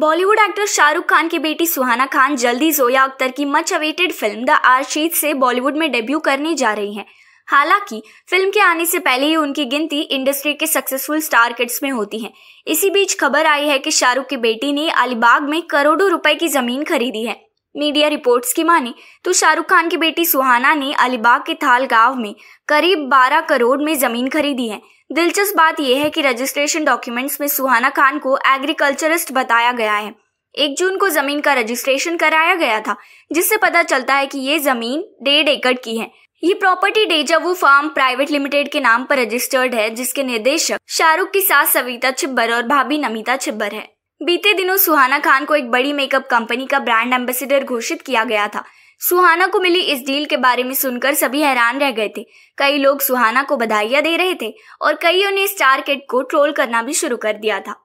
Bollywood actor Shahrukh Khan की बेटी सुहाना खान जल्दी जोया अख्तर की much awaited film the Archies से बॉलीवुड में डेब्यू करने जा रही हैं हालांकि फिल्म के आने से पहले ही उनकी गिनती इंडस्ट्री के सक्सेसफुल स्टार किड्स में होती है इसी बीच खबर आई है कि शाहरुख की बेटी ने अलीबाग में करोड़ों रुपए की जमीन खरीदी है मीडिया रिपोर्ट्स की माने तो शाहरुख खान की बेटी सुहाना ने अलीबाग के थाल गांव में करीब 12 करोड़ में जमीन खरीदी है दिलचस्प बात यह है कि रजिस्ट्रेशन डॉक्यूमेंट्स में सुहाना खान को एग्रीकल्चरिस्ट बताया गया है एक जून को जमीन का रजिस्ट्रेशन कराया गया था जिससे पता चलता है कि ये जमीन डेढ़ एकड़ की है ये property Dejavu farm private limited के नाम पर रजिस्टर्ड है जिसके निर्देशक शाहरुख की सास सविता छिब्बर और भाभी नमिता छिब्बर है बीते दिनों सुहाना खान को एक बड़ी मेकअप कंपनी का ब्रांड एम्बेसिडर घोषित किया गया था सुहाना को मिली इस डील के बारे में सुनकर सभी हैरान रह गए थे कई लोग सुहाना को बधाइयां दे रहे थे और कईयों ने स्टार किट को ट्रोल करना भी शुरू कर दिया था